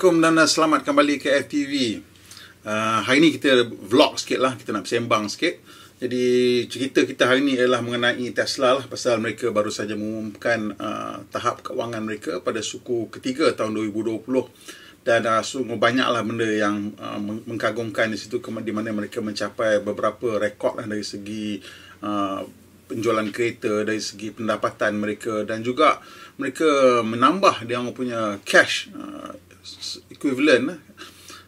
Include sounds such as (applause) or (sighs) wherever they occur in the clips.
Assalamualaikum dan selamat kembali ke FTV uh, ah, Hari ni kita vlog sikit lah, kita nak sembang sikit Jadi cerita kita hari ni ialah mengenai Tesla lah Pasal mereka baru saja mengumumkan uh, tahap keuangan mereka pada suku ketiga tahun 2020 Dan uh, sungguh banyak lah benda yang uh, mengkagumkan di situ Di mana mereka mencapai beberapa rekod lah dari segi uh, penjualan kereta dari segi pendapatan mereka dan juga mereka menambah dia orang punya cash equivalent eh?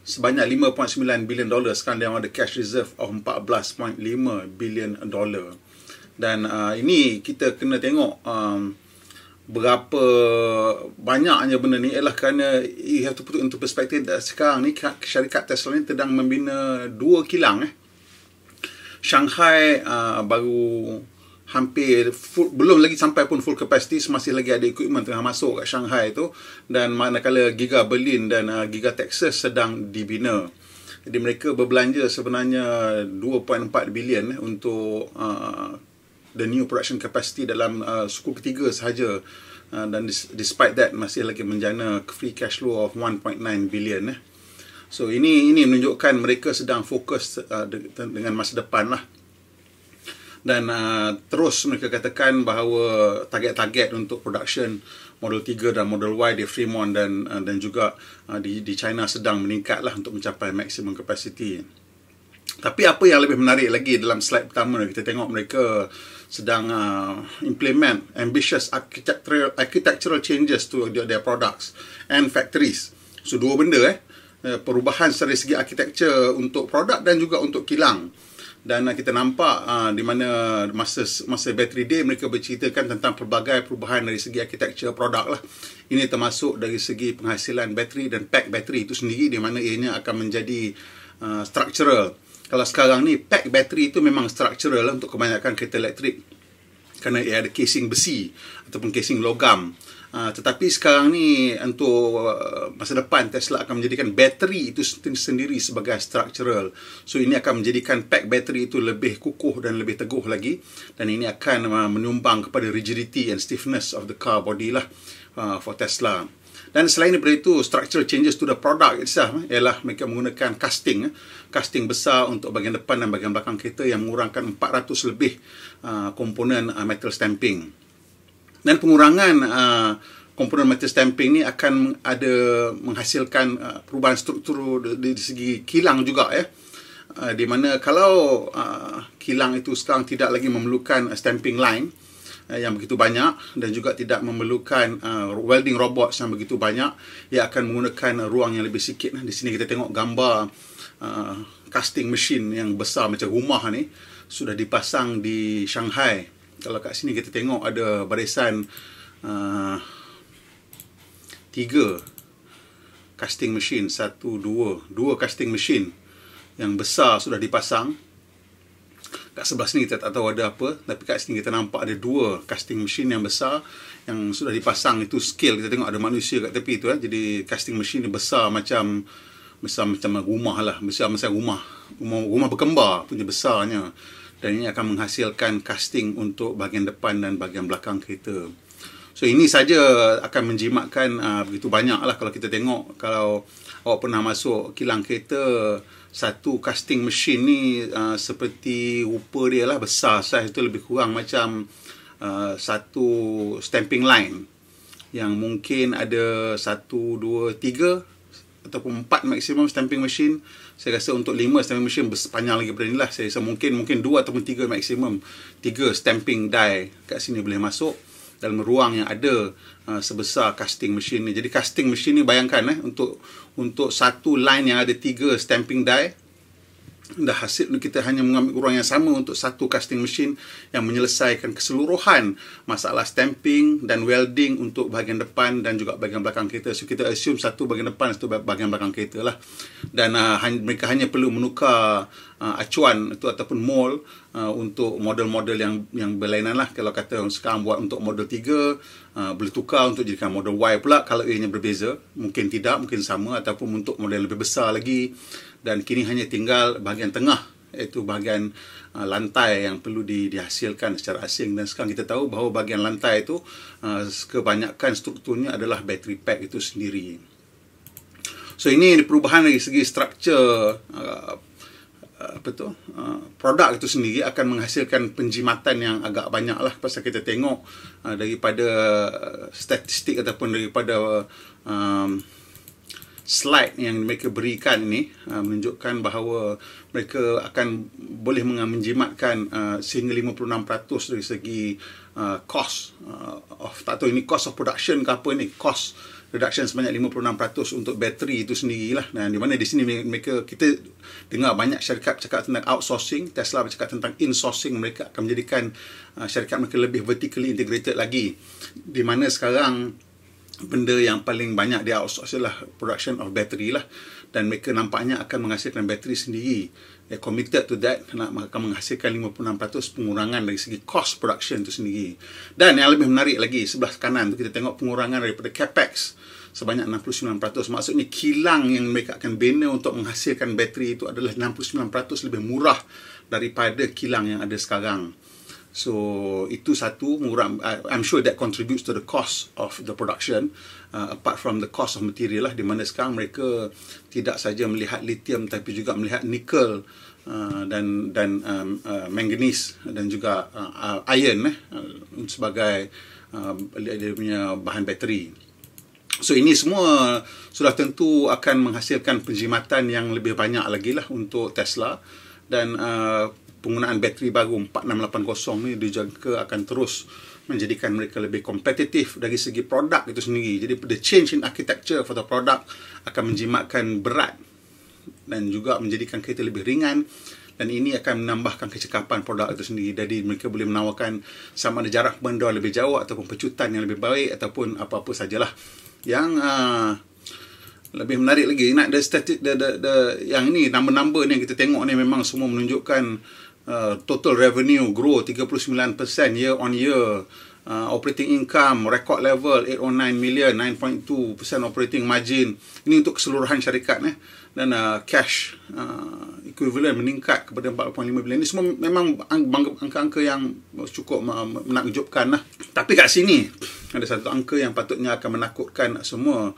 sebanyak 5.9 bilion dolar sekarang dia ada cash reserve of 14.5 bilion dolar dan uh, ini kita kena tengok um, berapa banyaknya benda ni ialah kerana you have to put into perspective sekarang ni syarikat Tesla ni sedang membina dua kilang eh Shanghai uh, baru hampir full, belum lagi sampai pun full capacity masih lagi ada equipment tengah masuk kat Shanghai tu dan manakala Giga Berlin dan uh, Giga Texas sedang dibina jadi mereka berbelanja sebenarnya 2.4 bilion untuk uh, the new production capacity dalam uh, suku ketiga sahaja uh, dan despite that masih lagi menjana free cash flow of 1.9 bilion eh. so ini ini menunjukkan mereka sedang fokus uh, dengan masa depan lah dan uh, terus mereka katakan bahawa target-target untuk production model 3 dan model Y di Fremont dan uh, dan juga uh, di di China sedang meningkat lah untuk mencapai maximum capacity. Tapi apa yang lebih menarik lagi dalam slide pertama kita tengok mereka sedang uh, implement ambitious architectural architectural changes to their, their products and factories. So dua benda eh uh, perubahan dari segi architecture untuk produk dan juga untuk kilang dan uh, kita nampak uh, di mana masa masa battery day mereka berceritakan tentang pelbagai perubahan dari segi arkitektur produk lah. Ini termasuk dari segi penghasilan battery dan pack battery itu sendiri di mana ianya akan menjadi uh, structural. Kalau sekarang ni pack battery itu memang structural lah untuk kebanyakan kereta elektrik kerana ia ada casing besi ataupun casing logam. Ha, tetapi sekarang ni untuk uh, masa depan Tesla akan menjadikan bateri itu sendiri sebagai structural. So ini akan menjadikan pack bateri itu lebih kukuh dan lebih teguh lagi dan ini akan uh, menyumbang kepada rigidity and stiffness of the car body lah uh, for Tesla. Dan selain daripada itu, structural changes to the product itself eh, ialah mereka menggunakan casting eh. casting besar untuk bahagian depan dan bahagian belakang kereta yang mengurangkan 400 lebih uh, komponen uh, metal stamping dan pengurangan uh, komponen metal stamping ni akan ada menghasilkan uh, perubahan struktur di dari segi kilang juga ya. Uh, di mana kalau uh, kilang itu sekarang tidak lagi memerlukan stamping line yang begitu banyak dan juga tidak memerlukan uh, welding robot yang begitu banyak ia akan menggunakan ruang yang lebih sikit di sini kita tengok gambar uh, casting machine yang besar macam rumah ni sudah dipasang di Shanghai kalau kat sini kita tengok ada barisan uh, tiga casting machine satu dua dua casting machine yang besar sudah dipasang kat sebelah sini kita tak tahu ada apa tapi kat sini kita nampak ada dua casting machine yang besar yang sudah dipasang itu scale kita tengok ada manusia kat tepi tu eh. jadi casting machine ni besar macam besar macam rumah lah besar macam rumah rumah, rumah berkembar punya besarnya dan ini akan menghasilkan casting untuk bahagian depan dan bahagian belakang kereta. So ini saja akan menjimatkan uh, begitu banyaklah kalau kita tengok kalau awak pernah masuk kilang kereta satu casting machine ni uh, seperti rupa dia lah besar saiz itu lebih kurang macam uh, satu stamping line yang mungkin ada satu, dua, tiga ataupun empat maksimum stamping machine saya rasa untuk lima stamping machine bersepanjang lagi daripada inilah saya rasa mungkin mungkin 2 ataupun tiga maksimum tiga stamping die kat sini boleh masuk dalam ruang yang ada uh, sebesar casting machine ni jadi casting machine ni bayangkan eh untuk untuk satu line yang ada tiga stamping die dah hasil kita hanya mengambil ruang yang sama untuk satu casting machine yang menyelesaikan keseluruhan masalah stamping dan welding untuk bahagian depan dan juga bahagian belakang kereta so kita assume satu bahagian depan satu bahagian belakang kereta lah dan uh, ah, hanya, mereka hanya perlu menukar uh, acuan itu ataupun mold uh, ah, untuk model-model yang yang berlainan lah kalau kata sekarang buat untuk model 3 uh, boleh tukar untuk jadikan model Y pula kalau A berbeza mungkin tidak mungkin sama ataupun untuk model lebih besar lagi dan kini hanya tinggal bahagian tengah iaitu bahagian uh, lantai yang perlu di, dihasilkan secara asing dan sekarang kita tahu bahawa bahagian lantai itu uh, kebanyakan strukturnya adalah battery pack itu sendiri so ini perubahan dari segi struktur uh, apa tu uh, produk itu sendiri akan menghasilkan penjimatan yang agak banyak lah pasal kita tengok uh, daripada uh, statistik ataupun daripada uh, slide yang mereka berikan ini uh, menunjukkan bahawa mereka akan boleh menjimatkan uh, sehingga 56% dari segi uh, cost uh, of tak tahu ini cost of production ke apa ni cost reduction sebanyak 56% untuk bateri itu sendirilah dan di mana di sini mereka kita dengar banyak syarikat cakap tentang outsourcing Tesla bercakap tentang insourcing mereka akan menjadikan uh, syarikat mereka lebih vertically integrated lagi di mana sekarang benda yang paling banyak dia outsource ialah production of battery lah dan mereka nampaknya akan menghasilkan battery sendiri they committed to that nak mereka menghasilkan 56% pengurangan dari segi cost production tu sendiri dan yang lebih menarik lagi sebelah kanan tu kita tengok pengurangan daripada capex sebanyak 69% maksudnya kilang yang mereka akan bina untuk menghasilkan bateri itu adalah 69% lebih murah daripada kilang yang ada sekarang So itu satu murah. I'm sure that contributes to the cost of the production. Uh, apart from the cost of material lah, di mana sekarang mereka tidak saja melihat lithium, tapi juga melihat nikel uh, dan dan um, uh, manganese dan juga uh, uh, iron eh, uh, sebagai uh, dia punya bahan bateri. So ini semua sudah tentu akan menghasilkan penjimatan yang lebih banyak lagi lah untuk Tesla dan uh, penggunaan bateri baru 4680 ni dijangka akan terus menjadikan mereka lebih kompetitif dari segi produk itu sendiri. Jadi the change in architecture for the product akan menjimatkan berat dan juga menjadikan kereta lebih ringan dan ini akan menambahkan kecekapan produk itu sendiri. Jadi mereka boleh menawarkan sama ada jarak pendor lebih jauh ataupun pecutan yang lebih baik ataupun apa-apa sajalah. Yang uh, lebih menarik lagi nak the static the, the the yang ini nama-nama ni yang kita tengok ni memang semua menunjukkan Uh, total revenue grow 39% year on year. Uh, operating income record level 809 million 9.2% operating margin ini untuk keseluruhan syarikat eh dan uh, cash uh, equivalent meningkat kepada 4.5 bilion ini semua memang angka-angka yang cukup menakjubkan lah tapi kat sini ada satu angka yang patutnya akan menakutkan semua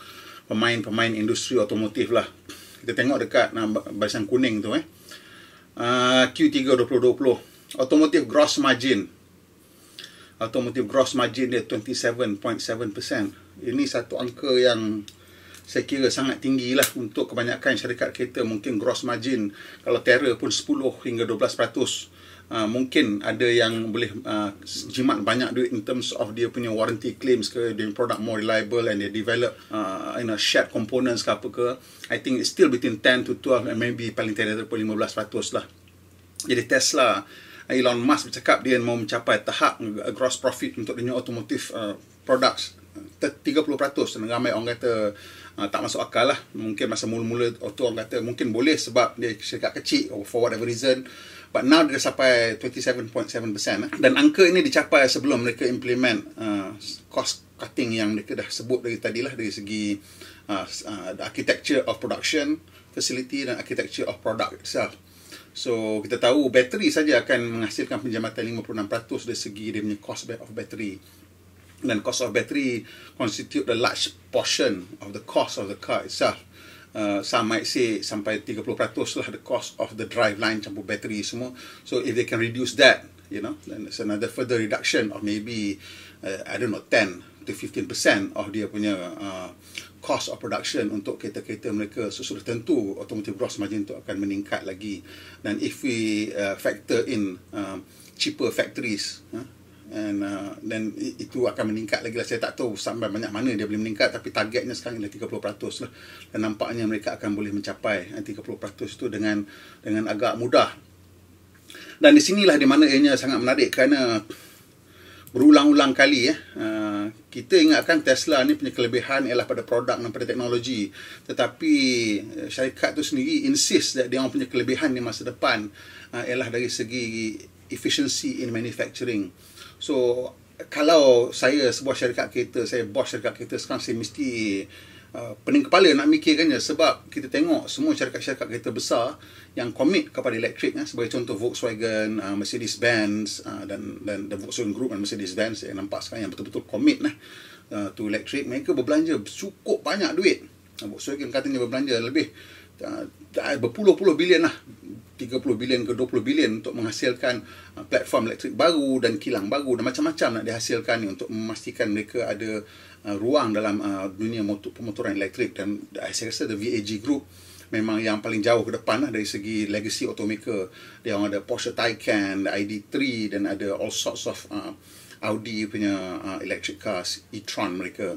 pemain-pemain industri otomotif lah kita tengok dekat uh, barisan kuning tu eh Ah, Q3 2020 Automotive gross margin Automotive gross margin dia 27.7% Ini satu angka yang saya kira sangat tinggi lah untuk kebanyakan syarikat kereta mungkin gross margin kalau terror pun 10 hingga 12 peratus Ah, mungkin ada yang boleh uh, jimat banyak duit in terms of dia punya warranty claims ke dia product more reliable and they develop uh, you know shared components ke apa ke I think it's still between 10 to 12 and maybe paling tidak pun 15% lah jadi Tesla Elon Musk bercakap dia mau mencapai tahap gross profit untuk dia punya automotive uh, products 30% dan ramai orang kata uh, tak masuk akal lah mungkin masa mula-mula auto orang kata mungkin boleh sebab dia syarikat kecil or for whatever reason uh, but now dia sampai 27.7% eh. dan angka ini dicapai sebelum mereka implement uh, cost cutting yang mereka dah sebut dari tadi lah dari segi uh, uh, architecture of production facility dan architecture of product itself so kita tahu bateri saja akan menghasilkan penjamatan 56% dari segi dia punya cost of battery dan cost of battery constitute the large portion of the cost of the car itself Uh, some might say sampai 30% lah the cost of the drive line campur bateri semua so if they can reduce that you know then it's another further reduction of maybe uh, I don't know 10 to 15% of dia punya uh, cost of production untuk kereta-kereta mereka so sudah tentu automotive gross margin itu akan meningkat lagi dan if we uh, factor in uh, cheaper factories uh, and dan uh, itu akan meningkat lagi lah saya tak tahu sampai banyak mana dia boleh meningkat tapi targetnya sekarang ialah 30% lah dan nampaknya mereka akan boleh mencapai 30% eh, tu dengan dengan agak mudah dan di sinilah di mana ianya sangat menarik kerana berulang-ulang kali ya eh, uh, kita ingatkan Tesla ni punya kelebihan ialah pada produk dan pada teknologi tetapi eh, syarikat tu sendiri insist that dia orang punya kelebihan di masa depan eh, ialah dari segi efficiency in manufacturing. So kalau saya sebuah syarikat kereta, saya bos syarikat kereta sekarang saya mesti uh, pening kepala nak mikirkannya sebab kita tengok semua syarikat-syarikat kereta besar yang komit kepada elektrik eh, sebagai contoh Volkswagen, uh, Mercedes-Benz uh, dan dan the Volkswagen Group dan Mercedes-Benz yang nampak sekarang yang betul-betul komit eh, uh, to electric mereka berbelanja cukup banyak duit Volkswagen katanya berbelanja lebih berpuluh-puluh bilion lah 30 bilion ke 20 bilion untuk menghasilkan uh, platform elektrik baru dan kilang baru dan macam-macam nak dihasilkan ni untuk memastikan mereka ada uh, ruang dalam uh, dunia motor, pemotoran elektrik dan saya rasa the VAG Group memang yang paling jauh ke depan lah dari segi legacy automaker dia ada Porsche Taycan, the ID3 dan ada all sorts of Audi punya electric cars, e-tron mereka.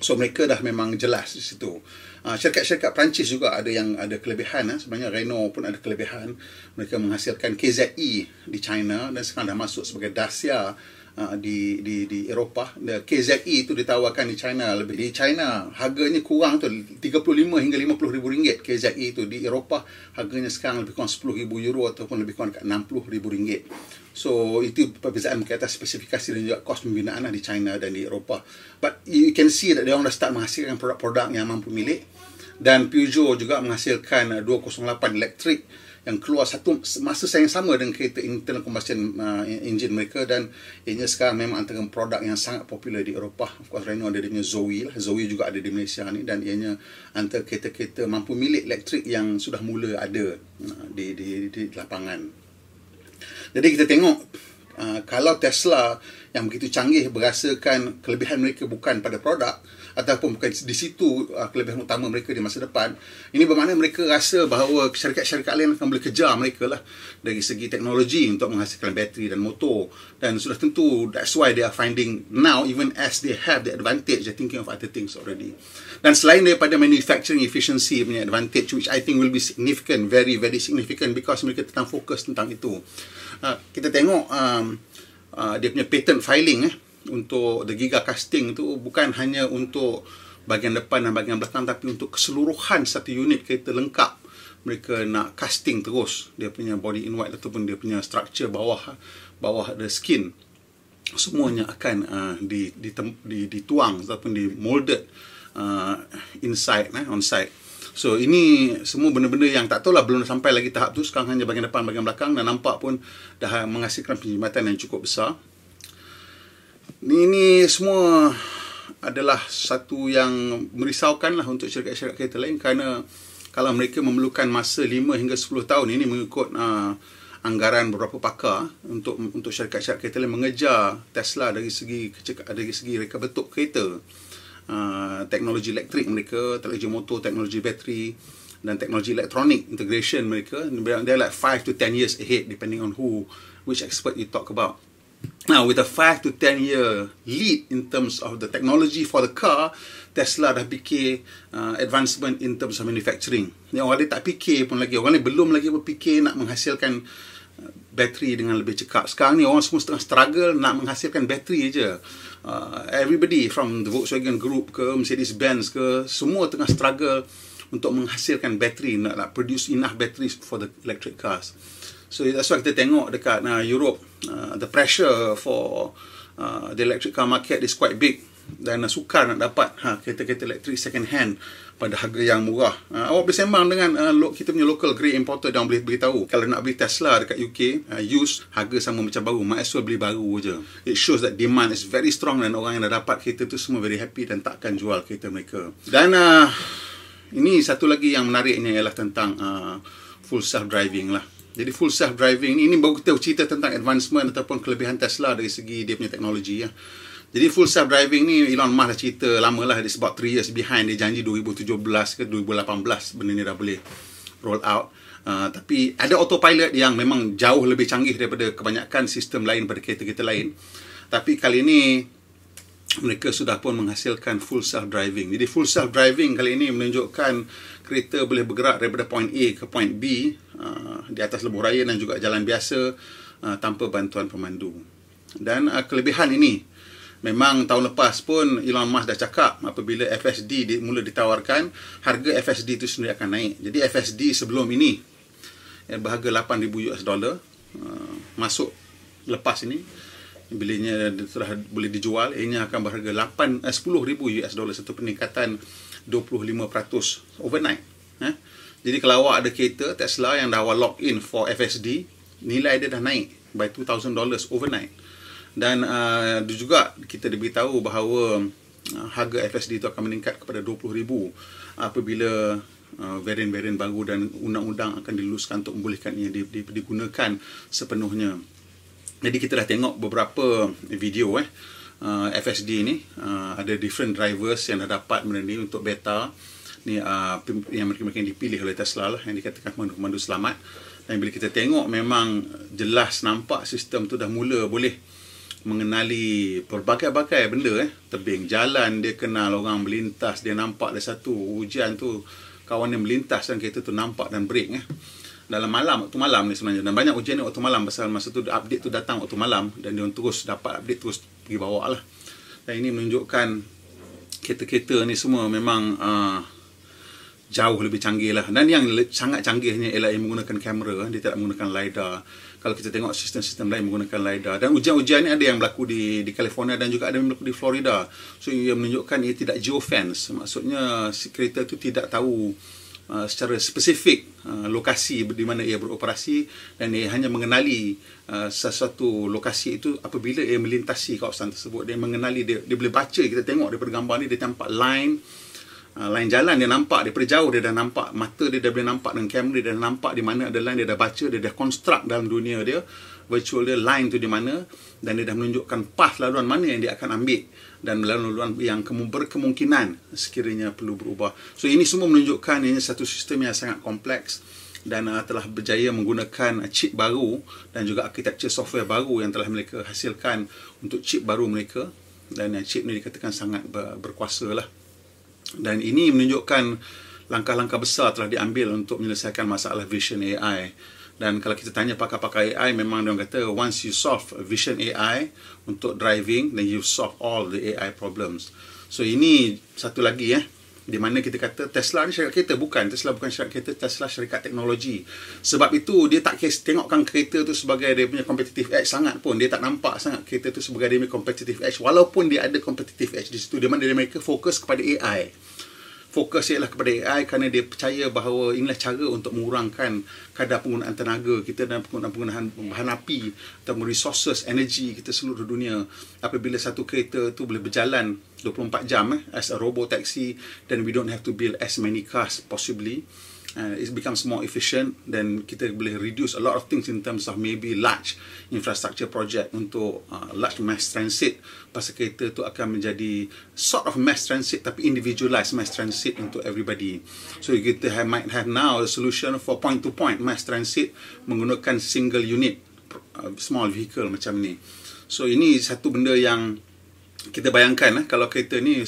So mereka dah memang jelas di situ. Uh, syarikat-syarikat Perancis juga ada yang ada kelebihan. Eh. Sebenarnya Renault pun ada kelebihan. Mereka menghasilkan KZE di China dan sekarang dah masuk sebagai Dacia Ah, di di di Eropah KZE itu ditawarkan di China lebih di China harganya kurang tu 35 hingga 50 ribu ringgit KZE itu di Eropah harganya sekarang lebih kurang 10 ribu euro ataupun lebih kurang 60 ribu ringgit so itu perbezaan ke spesifikasi dan juga kos pembinaan lah di China dan di Eropah but you can see that dia dah start menghasilkan produk-produk yang mampu milik dan Peugeot juga menghasilkan 208 ah, elektrik yang keluar satu masa saya yang sama dengan kereta internal combustion uh, engine mereka dan ianya sekarang memang antara produk yang sangat popular di Eropah of course Renault ada dia punya Zoe lah Zoe juga ada di Malaysia ni dan ianya antara kereta-kereta mampu milik elektrik yang sudah mula ada uh, di, di, di, di lapangan jadi kita tengok uh, kalau Tesla yang begitu canggih berasakan kelebihan mereka bukan pada produk ataupun bukan di situ uh, kelebihan utama mereka di masa depan ini bermakna mereka rasa bahawa syarikat-syarikat lain akan boleh kejar mereka lah dari segi teknologi untuk menghasilkan bateri dan motor dan sudah tentu that's why they are finding now even as they have the advantage they're thinking of other things already dan selain daripada manufacturing efficiency punya advantage which I think will be significant very very significant because mereka tentang fokus tentang itu uh, kita tengok um, uh, dia punya patent filing eh untuk the giga casting tu bukan hanya untuk bahagian depan dan bahagian belakang tapi untuk keseluruhan satu unit kereta lengkap mereka nak casting terus dia punya body in white ataupun dia punya structure bawah bawah the skin semuanya akan uh, di, di, di, dituang ataupun di molded uh, inside eh, on site So ini semua benda-benda yang tak tahulah belum sampai lagi tahap tu Sekarang hanya bahagian depan, bahagian belakang Dan nampak pun dah menghasilkan penjimatan yang cukup besar ini semua adalah satu yang merisaukan lah untuk syarikat-syarikat kereta lain kerana kalau mereka memerlukan masa 5 hingga 10 tahun ini mengikut uh, anggaran beberapa pakar untuk untuk syarikat-syarikat kereta lain mengejar Tesla dari segi dari segi reka bentuk kereta uh, teknologi elektrik mereka teknologi motor teknologi bateri dan teknologi elektronik integration mereka they like 5 to 10 years ahead depending on who which expert you talk about Now, with a 5 to 10 year lead in terms of the technology for the car, Tesla dah fikir uh, advancement in terms of manufacturing. Yang orang ni tak fikir pun lagi. Orang ni belum lagi pun fikir nak menghasilkan uh, bateri dengan lebih cekap. Sekarang ni orang semua tengah struggle nak menghasilkan bateri je. Uh, everybody from the Volkswagen Group ke Mercedes-Benz ke, semua tengah struggle untuk menghasilkan bateri, nak, nak produce enough batteries for the electric cars. So that's why kita tengok dekat uh, Europe, uh, the pressure for uh, the electric car market is quite big dan uh, sukar nak dapat uh, kereta-kereta elektrik second hand pada harga yang murah. Uh, awak boleh sembang dengan uh, kita punya local grey importer dan boleh beritahu kalau nak beli Tesla dekat UK, uh, use harga sama macam baru, might as well beli baru je. It shows that demand is very strong dan orang yang dah dapat kereta tu semua very happy dan takkan jual kereta mereka. Dan uh, ini satu lagi yang menariknya ialah tentang uh, full self driving lah jadi full self driving ini baru kita cerita tentang advancement ataupun kelebihan Tesla dari segi dia punya teknologi ya. Jadi full self driving ni Elon Musk dah cerita lama lah dia sebab 3 years behind dia janji 2017 ke 2018 benda ni dah boleh roll out. Uh, tapi ada autopilot yang memang jauh lebih canggih daripada kebanyakan sistem lain pada kereta-kereta lain. Tapi kali ini mereka sudah pun menghasilkan full self driving. Jadi full self driving kali ini menunjukkan kereta boleh bergerak daripada point A ke point B Ah, di atas lebuh raya dan juga jalan biasa uh, tanpa bantuan pemandu. Dan uh, kelebihan ini memang tahun lepas pun Elon Musk dah cakap apabila FSD di, mula ditawarkan, harga FSD itu sendiri akan naik. Jadi FSD sebelum ini eh, berharga 8000 US dollar uh, masuk lepas ini bilinya sudah boleh dijual ianya akan berharga 8 eh, 10000 US dollar satu peningkatan 25% overnight eh? Jadi kalau awak ada kereta Tesla yang dah awak lock in for FSD, nilai dia dah naik by $2,000 overnight. Dan uh, juga kita diberitahu bahawa uh, harga FSD itu akan meningkat kepada $20,000 apabila uh, varian-varian baru dan undang-undang akan diluluskan untuk membolehkan ia digunakan sepenuhnya. Jadi kita dah tengok beberapa video eh uh, FSD ini uh, ada different drivers yang dah dapat benda ini untuk beta ni uh, yang mereka-mereka yang dipilih oleh Tesla lah yang dikatakan pemandu-pemandu selamat dan bila kita tengok memang jelas nampak sistem tu dah mula boleh mengenali pelbagai-bagai benda eh tebing jalan dia kenal orang melintas dia nampak ada satu hujan tu kawan dia melintas dan kereta tu nampak dan break eh dalam malam waktu malam ni sebenarnya dan banyak hujan ni waktu malam pasal masa tu update tu datang waktu malam dan dia terus dapat update terus pergi bawa lah dan ini menunjukkan kereta-kereta ni semua memang uh, jauh lebih canggih lah dan yang sangat canggihnya ialah ia menggunakan kamera eh. dia tidak menggunakan lidar kalau kita tengok sistem-sistem lain menggunakan lidar dan ujian-ujian ini ada yang berlaku di di California dan juga ada yang berlaku di Florida so ia menunjukkan ia tidak geofence maksudnya si kereta tu tidak tahu uh, secara spesifik uh, lokasi di mana ia beroperasi dan ia hanya mengenali uh, sesuatu lokasi itu apabila ia melintasi kawasan tersebut dia mengenali dia, dia boleh baca kita tengok daripada gambar ni dia tampak line Ah, lain jalan dia nampak daripada jauh dia dah nampak mata dia dah boleh nampak dengan kamera dia dah nampak di mana ada line dia dah baca dia dah construct dalam dunia dia virtual dia line tu di mana dan dia dah menunjukkan path laluan mana yang dia akan ambil dan laluan yang berkemungkinan sekiranya perlu berubah so ini semua menunjukkan ini satu sistem yang sangat kompleks dan uh, telah berjaya menggunakan chip baru dan juga arkitektur software baru yang telah mereka hasilkan untuk chip baru mereka dan uh, chip ni dikatakan sangat ber- berkuasa lah dan ini menunjukkan langkah-langkah besar telah diambil untuk menyelesaikan masalah vision AI dan kalau kita tanya pakar-pakar AI memang dia kata once you solve vision AI untuk driving then you solve all the AI problems so ini satu lagi eh ya di mana kita kata Tesla ni syarikat kereta bukan Tesla bukan syarikat kereta Tesla syarikat teknologi sebab itu dia tak kis, tengokkan kereta tu sebagai dia punya competitive edge sangat pun dia tak nampak sangat kereta tu sebagai dia punya competitive edge walaupun dia ada competitive edge di situ di mana dia mereka fokus kepada AI fokus ialah kepada AI kerana dia percaya bahawa inilah cara untuk mengurangkan kadar penggunaan tenaga kita dan penggunaan penggunaan bahan api atau resources energy kita seluruh dunia apabila satu kereta tu boleh berjalan 24 jam eh, as a robot taxi then we don't have to build as many cars possibly and uh, it becomes more efficient then kita boleh reduce a lot of things in terms of maybe large infrastructure project untuk uh, large mass transit pasal kereta tu akan menjadi sort of mass transit tapi individualized mass transit untuk everybody so kita have, might have now a solution for point to point mass transit menggunakan single unit uh, small vehicle macam ni so ini satu benda yang kita bayangkan eh, kalau kereta ni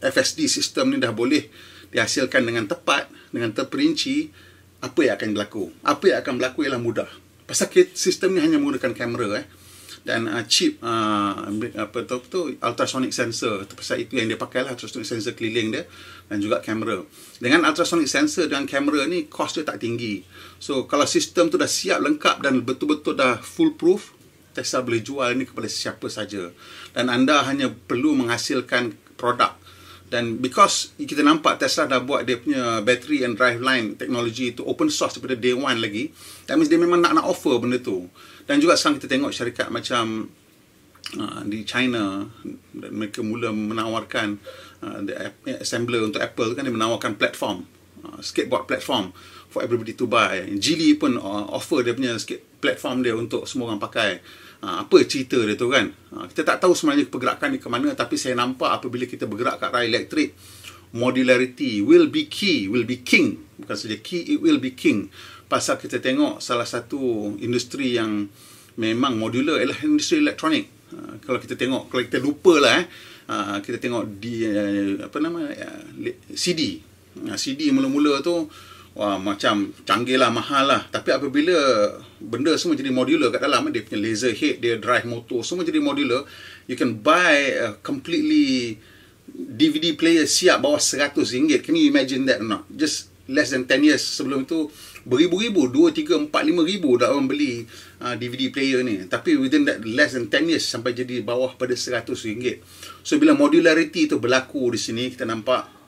FSD sistem ni dah boleh dihasilkan dengan tepat dengan terperinci apa yang akan berlaku. Apa yang akan berlaku ialah mudah. Pasal sistem ni hanya menggunakan kamera eh dan uh, chip uh, apa tu, tu ultrasonic sensor pasal itu yang dia pakai lah ultrasonic sensor keliling dia dan juga kamera dengan ultrasonic sensor dan kamera ni kos dia tak tinggi so kalau sistem tu dah siap lengkap dan betul-betul dah full proof Tesla boleh jual ni kepada siapa saja dan anda hanya perlu menghasilkan produk dan because kita nampak Tesla dah buat dia punya battery and drive line technology itu open source daripada day one lagi that means dia memang nak nak offer benda tu dan juga sekarang kita tengok syarikat macam uh, di China mereka mula menawarkan uh, the assembler untuk Apple kan dia menawarkan platform uh, skateboard platform for everybody to buy Geely pun uh, offer dia punya skate platform dia untuk semua orang pakai Ha, apa cerita dia tu kan? Ha, kita tak tahu sebenarnya pergerakan ni ke mana tapi saya nampak apabila kita bergerak ke arah elektrik modularity will be key, will be king. Bukan saja key, it will be king. Pasal kita tengok salah satu industri yang memang modular ialah industri elektronik. Ha, kalau kita tengok, kalau kita lupa lah eh, ha, kita tengok di eh, apa nama eh, CD. CD mula-mula tu Wah, macam canggih lah, mahal lah. Tapi apabila benda semua jadi modular kat dalam, eh, dia punya laser head, dia drive motor, semua jadi modular. You can buy completely DVD player siap bawah RM100. Can you imagine that or not? Just less than 10 years sebelum itu, beribu-ribu, 2, 3, 4, 5 ribu dah orang beli DVD uh, player ni. Tapi within that less than 10 years sampai jadi bawah pada RM100. So, bila modularity tu berlaku di sini, kita nampak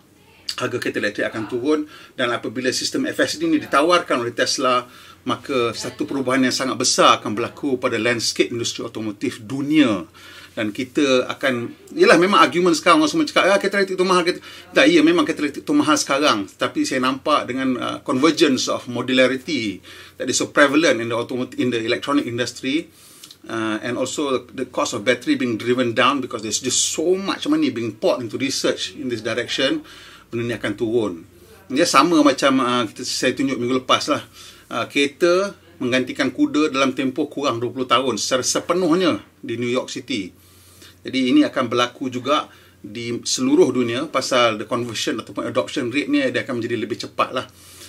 harga kereta elektrik akan turun dan apabila sistem FSD ini ditawarkan oleh Tesla maka satu perubahan yang sangat besar akan berlaku pada landscape industri otomotif dunia dan kita akan ialah memang argument sekarang orang semua cakap ah, kereta elektrik itu mahal kereta. tak iya memang kereta elektrik itu mahal sekarang tapi saya nampak dengan uh, convergence of modularity that is so prevalent in the automotive in the electronic industry Uh, and also the cost of battery being driven down because there's just so much money being poured into research in this direction. mm benda ni akan turun. Dia sama macam uh, kita saya tunjuk minggu lepas lah. Uh, kereta menggantikan kuda dalam tempoh kurang 20 tahun secara sepenuhnya di New York City. Jadi ini akan berlaku juga di seluruh dunia pasal the conversion ataupun adoption rate ni dia akan menjadi lebih cepat lah.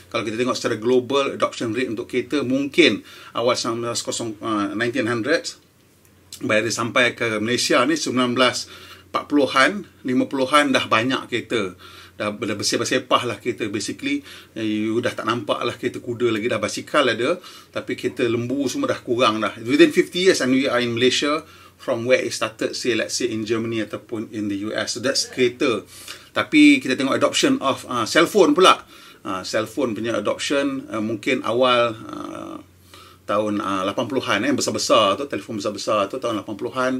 Kalau kita tengok secara global adoption rate untuk kereta mungkin awal 1900 bila ah, dia sampai ke Malaysia ni 1940-an, 50-an dah banyak kereta dah dah bersepah-sepah lah kereta basically eh, you dah tak nampak lah kereta kuda lagi dah basikal ada tapi kereta lembu semua dah kurang dah within 50 years and we are in Malaysia from where it started say let's say in Germany ataupun in the US so that's kereta tapi kita tengok adoption of uh, cell pula uh, cell punya adoption uh, mungkin awal uh, tahun uh, 80-an eh besar-besar tu telefon besar-besar tu tahun 80-an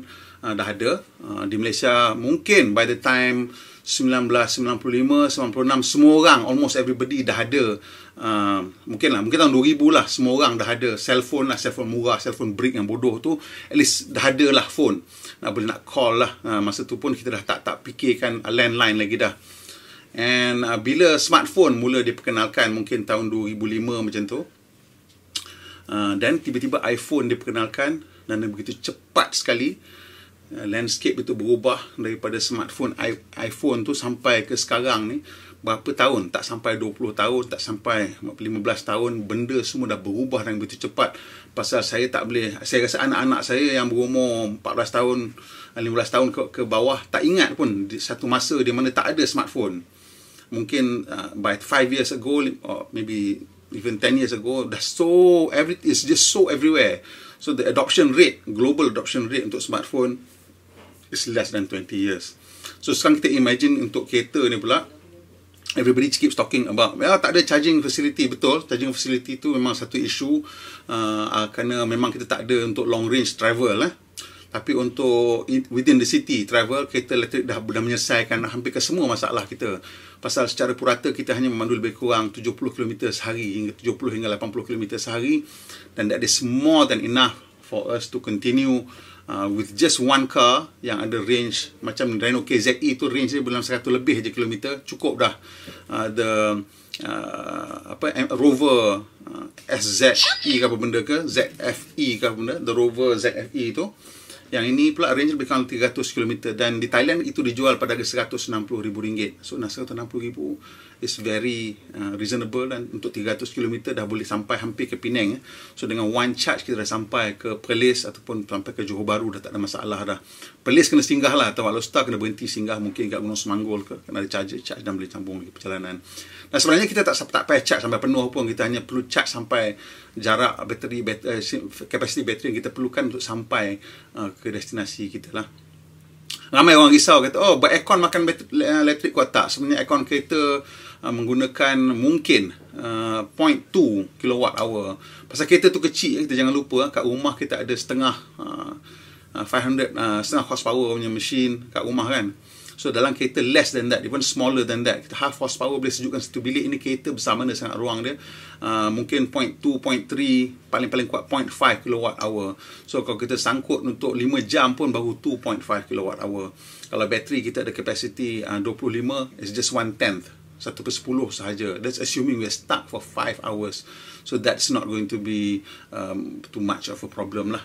uh, dah ada uh, di Malaysia mungkin by the time 1995, 96 semua orang almost everybody dah ada uh, mungkin lah mungkin tahun 2000 lah semua orang dah ada cellphone lah cellphone murah cellphone brick yang bodoh tu at least dah ada lah phone nak boleh nak call lah uh, masa tu pun kita dah tak tak fikirkan uh, landline lagi dah and uh, bila smartphone mula diperkenalkan mungkin tahun 2005 macam tu dan uh, tiba-tiba iPhone diperkenalkan dan begitu cepat sekali landscape itu berubah daripada smartphone iPhone tu sampai ke sekarang ni berapa tahun tak sampai 20 tahun tak sampai 15 tahun benda semua dah berubah dengan begitu cepat pasal saya tak boleh saya rasa anak-anak saya yang berumur 14 tahun 15 tahun ke, ke bawah tak ingat pun satu masa di mana tak ada smartphone mungkin uh, by 5 years ago or maybe even 10 years ago dah so everything is just so everywhere so the adoption rate global adoption rate untuk smartphone is less than 20 years. So sekarang kita imagine untuk kereta ni pula, everybody keeps talking about, well, ah, tak ada charging facility, betul. Charging facility tu memang satu isu uh, uh, kerana memang kita tak ada untuk long range travel eh. Tapi untuk within the city travel, kereta elektrik dah, dah menyelesaikan hampir ke semua masalah kita. Pasal secara purata kita hanya memandu lebih kurang 70km sehari hingga 70 hingga 80km sehari. Dan that is more than enough for us to continue Uh, with just one car yang ada range macam Renault KZE tu range dia dalam 100 lebih je kilometer cukup dah uh, the uh, apa Rover uh, SZE ke apa benda ke ZFE ke apa benda the Rover ZFE tu yang ini pula range lebih kurang 300 kilometer dan di Thailand itu dijual pada harga rm ringgit so nak RM160,000 is very uh, reasonable dan untuk 300 km dah boleh sampai hampir ke Penang eh. so dengan one charge kita dah sampai ke Perlis ataupun sampai ke Johor Bahru dah tak ada masalah dah Perlis kena singgah lah atau kalau star kena berhenti singgah mungkin kat Gunung Semanggol ke kena ada charger charge dan boleh sambung lagi perjalanan dan sebenarnya kita tak tak payah charge sampai penuh pun kita hanya perlu charge sampai jarak bateri kapasiti bateri, uh, bateri yang kita perlukan untuk sampai uh, ke destinasi kita lah ramai orang risau kata oh buat aircon makan elektrik kuat tak sebenarnya aircon kereta uh, menggunakan mungkin uh, 0.2 kilowatt hour pasal kereta tu kecil kita jangan lupa ah, kat rumah kita ada setengah uh, 500 uh, uh, setengah horsepower punya mesin kat rumah kan So dalam kereta less than that Even smaller than that kita Half horsepower boleh sejukkan satu bilik Ini kereta besar dengan sangat ruang dia uh, Mungkin 0.2, 0.3 Paling-paling kuat 0.5 kilowatt hour So kalau kita sangkut untuk 5 jam pun Baru 2.5 kilowatt hour Kalau bateri kita ada capacity ah, uh, 25 It's just one tenth satu per sepuluh sahaja That's assuming we're stuck for 5 hours So that's not going to be um, Too much of a problem lah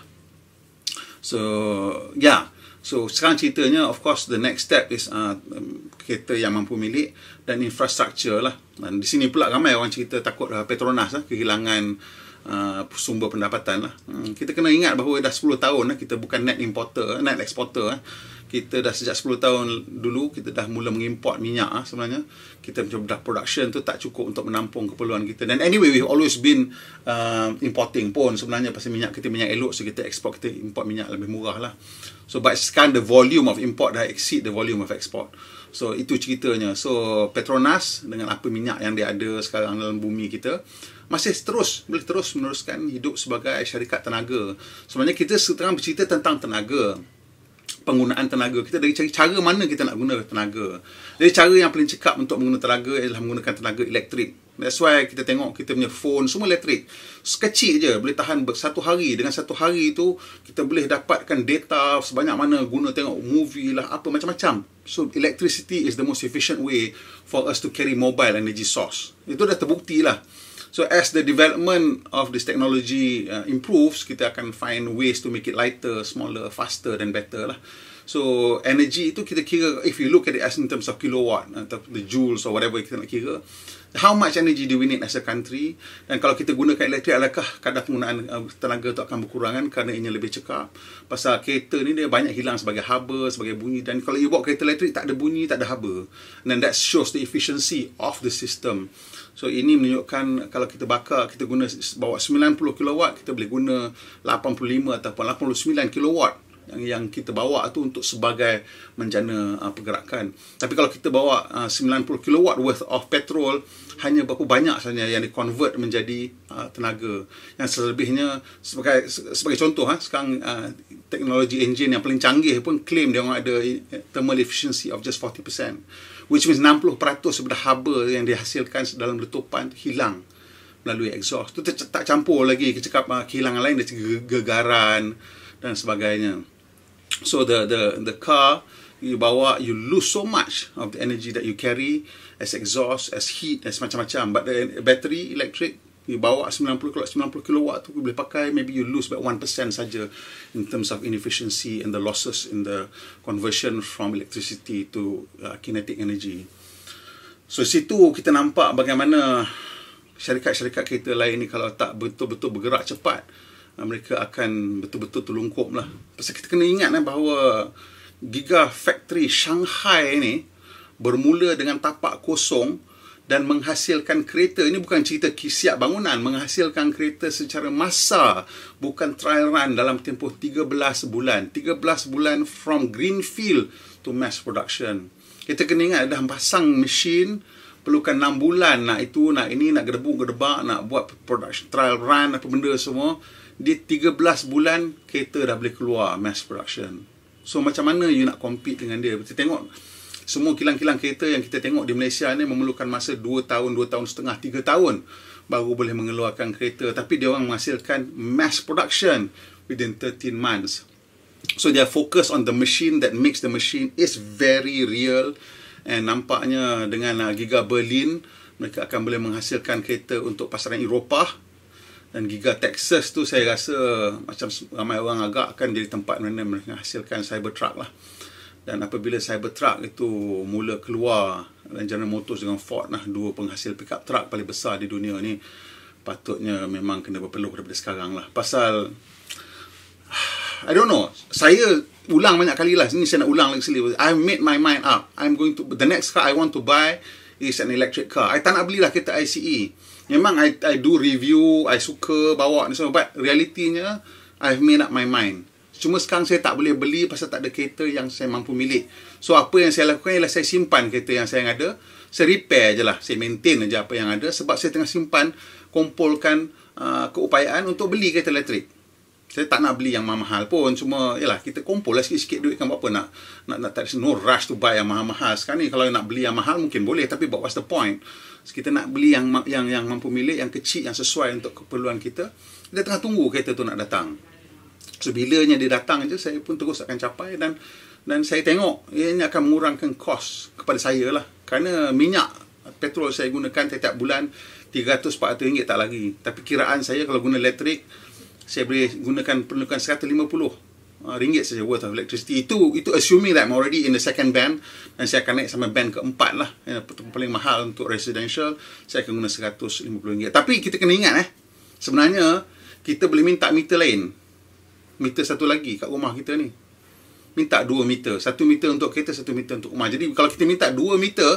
So yeah So sekarang ceritanya of course the next step is uh, um, kereta yang mampu milik dan infrastruktur lah. Dan di sini pula ramai orang cerita takut uh, Petronas lah, kehilangan uh, sumber pendapatan lah. Hmm. Kita kena ingat bahawa dah 10 tahun lah kita bukan net importer, eh, net exporter lah. Kita dah sejak 10 tahun dulu kita dah mula mengimport minyak lah sebenarnya. Kita macam dah production tu tak cukup untuk menampung keperluan kita. Dan anyway we've always been uh, importing pun sebenarnya pasal minyak kita minyak elok so kita export kita import minyak lebih murah lah. So but sekarang the volume of import dah exceed the volume of export. So itu ceritanya. So Petronas dengan apa minyak yang dia ada sekarang dalam bumi kita masih terus boleh terus meneruskan hidup sebagai syarikat tenaga. Sebenarnya kita sekarang bercerita tentang tenaga. Penggunaan tenaga kita dari cari cara mana kita nak guna tenaga. Jadi cara yang paling cekap untuk menggunakan tenaga adalah menggunakan tenaga elektrik. That's why kita tengok kita punya phone semua elektrik. Sekecil je boleh tahan satu hari. Dengan satu hari itu kita boleh dapatkan data sebanyak mana guna tengok movie lah apa macam-macam. So electricity is the most efficient way for us to carry mobile energy source. Itu dah terbukti lah. So as the development of this technology uh, improves, kita akan find ways to make it lighter, smaller, faster dan better lah. Uh, So energy itu kita kira if you look at it as in terms of kilowatt atau uh, the joules or whatever kita nak kira how much energy do we need as a country dan kalau kita gunakan elektrik adakah kadar penggunaan uh, tenaga itu akan berkurangan kerana ianya lebih cekap pasal kereta ni dia banyak hilang sebagai haba sebagai bunyi dan kalau you bawa kereta elektrik tak ada bunyi tak ada haba and that shows the efficiency of the system so ini menunjukkan kalau kita bakar kita guna bawa 90 kilowatt kita boleh guna 85 ataupun 89 kilowatt yang yang kita bawa tu untuk sebagai menjana uh, pergerakan. Tapi kalau kita bawa uh, 90 kilowatt worth of petrol, hanya berapa banyak sahaja yang di-convert menjadi uh, tenaga. Yang selebihnya sebagai sebagai contoh ha, sekarang uh, teknologi enjin yang paling canggih pun claim dia orang ada eh, thermal efficiency of just 40%, which means 60% daripada haba yang dihasilkan dalam letupan hilang melalui exhaust. Itu tak campur lagi kita cakap uh, kehilangan lain dari gegaran dan sebagainya so the the the car you bawa you lose so much of the energy that you carry as exhaust as heat as macam-macam but the battery electric you bawa 90 kilowatt 90 kilowatt tu boleh pakai maybe you lose about 1% saja in terms of inefficiency and the losses in the conversion from electricity to uh, kinetic energy so situ kita nampak bagaimana syarikat-syarikat kereta lain ni kalau tak betul-betul bergerak cepat mereka akan betul-betul terlungkup lah. Pasal kita kena ingat eh, bahawa Giga Factory Shanghai ni bermula dengan tapak kosong dan menghasilkan kereta. Ini bukan cerita kisiap bangunan. Menghasilkan kereta secara masa bukan trial run dalam tempoh 13 bulan. 13 bulan from greenfield to mass production. Kita kena ingat dah pasang mesin perlukan 6 bulan nak itu, nak ini, nak gedebuk-gedebak, nak buat production trial run apa benda semua di 13 bulan kereta dah boleh keluar mass production so macam mana you nak compete dengan dia kita tengok semua kilang-kilang kereta yang kita tengok di Malaysia ni memerlukan masa 2 tahun 2 tahun setengah 3 tahun baru boleh mengeluarkan kereta tapi dia orang menghasilkan mass production within 13 months so their focus on the machine that makes the machine is very real and nampaknya dengan uh, Giga Berlin mereka akan boleh menghasilkan kereta untuk pasaran Eropah dan Giga Texas tu saya rasa macam ramai orang agak akan jadi tempat mana menghasilkan Cybertruck lah. Dan apabila Cybertruck itu mula keluar dan jalan motos dengan Ford lah dua penghasil pickup truck paling besar di dunia ni patutnya memang kena berpeluh daripada sekarang lah. Pasal (sighs) I don't know. Saya ulang banyak kali lah. Ini saya nak ulang lagi sekali. I made my mind up. I'm going to the next car I want to buy is an electric car. I tak nak belilah kereta ICE. Memang I, I do review I suka bawa ni semua But realitinya I've made up my mind Cuma sekarang saya tak boleh beli Pasal tak ada kereta yang saya mampu milik So apa yang saya lakukan ialah Saya simpan kereta yang saya ada Saya repair je lah Saya maintain je apa yang ada Sebab saya tengah simpan Kumpulkan uh, keupayaan Untuk beli kereta elektrik saya tak nak beli yang mahal-mahal pun cuma yalah kita kumpul lah sikit-sikit duit kan apa nak nak nak tak no rush to buy yang mahal-mahal sekarang ni kalau nak beli yang mahal mungkin boleh tapi but what's the point so, kita nak beli yang yang yang mampu milik yang kecil yang sesuai untuk keperluan kita dia tengah tunggu kereta tu nak datang so bilanya dia datang je saya pun terus akan capai dan dan saya tengok ya, ini akan mengurangkan kos kepada saya lah kerana minyak petrol saya gunakan setiap bulan 300 400 ringgit tak lagi tapi kiraan saya kalau guna elektrik saya boleh gunakan perlukan 150 ah, ringgit saja worth of electricity itu itu assuming that I'm already in the second band dan saya akan naik sampai band keempat lah yang paling mahal untuk residential saya akan guna 150 ringgit tapi kita kena ingat eh sebenarnya kita boleh minta meter lain meter satu lagi kat rumah kita ni minta 2 meter 1 meter untuk kereta 1 meter untuk rumah jadi kalau kita minta 2 meter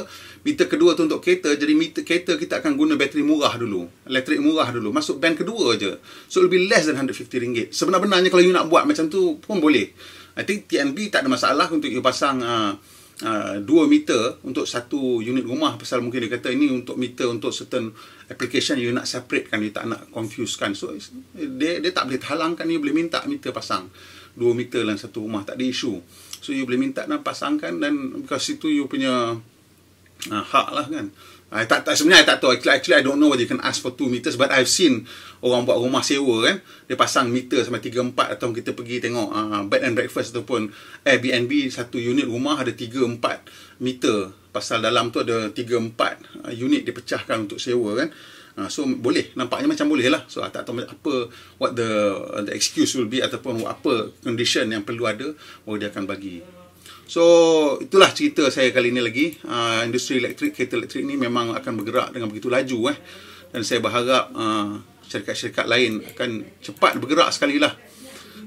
meter kedua tu untuk kereta jadi meter kereta kita akan guna bateri murah dulu elektrik murah dulu masuk band kedua je so lebih less than 150 ringgit sebenarnya kalau you nak buat macam tu pun boleh i think TNB tak ada masalah untuk you pasang uh, Uh, 2 meter untuk satu unit rumah pasal mungkin dia kata ini untuk meter untuk certain application you nak separate kan you tak nak confuse kan so dia tak boleh halangkan you boleh minta meter pasang Dua meter dalam satu rumah tak ada isu so you boleh minta dan pasangkan dan because itu you punya uh, hak lah kan I tak, tak, sebenarnya I tak tahu actually, actually I don't know whether you can ask for 2 meters but I've seen orang buat rumah sewa kan dia pasang meter sampai 3-4 atau kita pergi tengok uh, bed and breakfast ataupun Airbnb satu unit rumah ada 3-4 meter pasal dalam tu ada 3-4 ah, unit dipecahkan untuk sewa kan Ha, so boleh nampaknya macam boleh lah. So ah, tak tahu apa what the uh, the excuse will be ataupun apa condition yang perlu ada baru oh, dia akan bagi. So itulah cerita saya kali ini lagi. Ha, industri elektrik kereta elektrik ni memang akan bergerak dengan begitu laju eh. Dan saya berharap ha, syarikat-syarikat lain akan cepat bergerak sekali lah.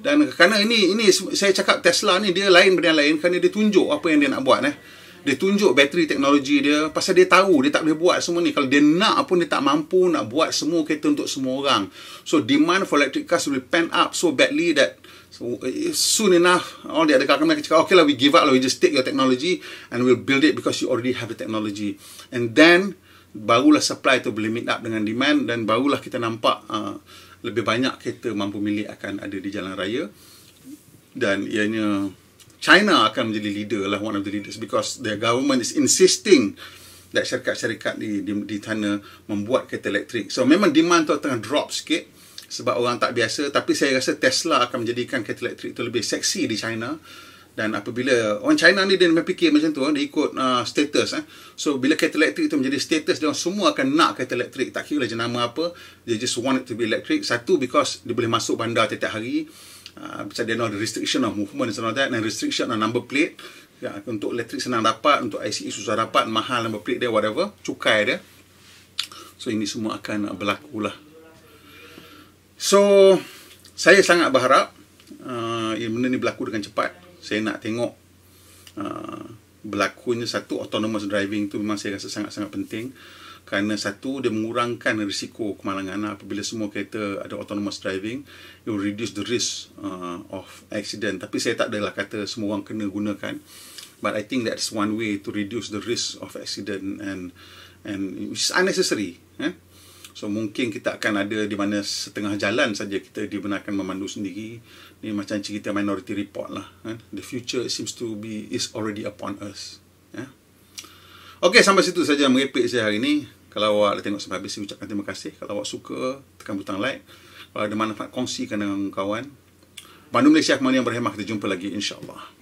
Dan kerana ini ini saya cakap Tesla ni dia lain benda lain kerana dia tunjuk apa yang dia nak buat eh dia tunjuk bateri teknologi dia pasal dia tahu dia tak boleh buat semua ni kalau dia nak pun dia tak mampu nak buat semua kereta untuk semua orang so demand for electric cars will pan up so badly that so, eh, soon enough all the other car company cakap okay lah we give up lah we just take your technology and we'll build it because you already have the technology and then barulah supply tu boleh meet up dengan demand dan barulah kita nampak uh, lebih banyak kereta mampu milik akan ada di jalan raya dan ianya China akan menjadi leader lah one of the leaders because their government is insisting that syarikat-syarikat di, di, di sana membuat kereta elektrik. So memang demand tu tengah drop sikit sebab orang tak biasa tapi saya rasa Tesla akan menjadikan kereta elektrik tu lebih seksi di China dan apabila orang China ni dia memang fikir macam tu eh. dia ikut uh, status eh. so bila kereta elektrik tu menjadi status dia semua akan nak kereta elektrik tak kira lah jenama apa they just want it to be electric satu because dia boleh masuk bandar tiap-tiap hari because they know the restriction of movement and all that, and restriction on number plate. Ya, untuk elektrik senang dapat, untuk IC e susah dapat, mahal number plate dia, whatever, cukai dia. So ini semua akan berlaku lah. So saya sangat berharap uh, ah, ini ya, benda ni berlaku dengan cepat. Saya nak tengok uh, berlakunya satu autonomous driving tu memang saya rasa sangat-sangat penting. Uh, kerana satu dia mengurangkan risiko kemalangan apabila semua kereta ada autonomous driving you reduce the risk uh, of accident tapi saya tak adalah kata semua orang kena gunakan but i think that's one way to reduce the risk of accident and and it's unnecessary eh? so mungkin kita akan ada di mana setengah jalan saja kita dibenarkan memandu sendiri Ini macam cerita minority report lah eh? the future seems to be is already upon us eh? Okey, sampai situ saja merepek saya hari ini. Kalau awak dah tengok sampai habis, saya ucapkan terima kasih. Kalau awak suka, tekan butang like. Kalau ada manfaat, kongsikan dengan kawan. Bandung Malaysia, kemana yang berhemah. Kita jumpa lagi, insyaAllah.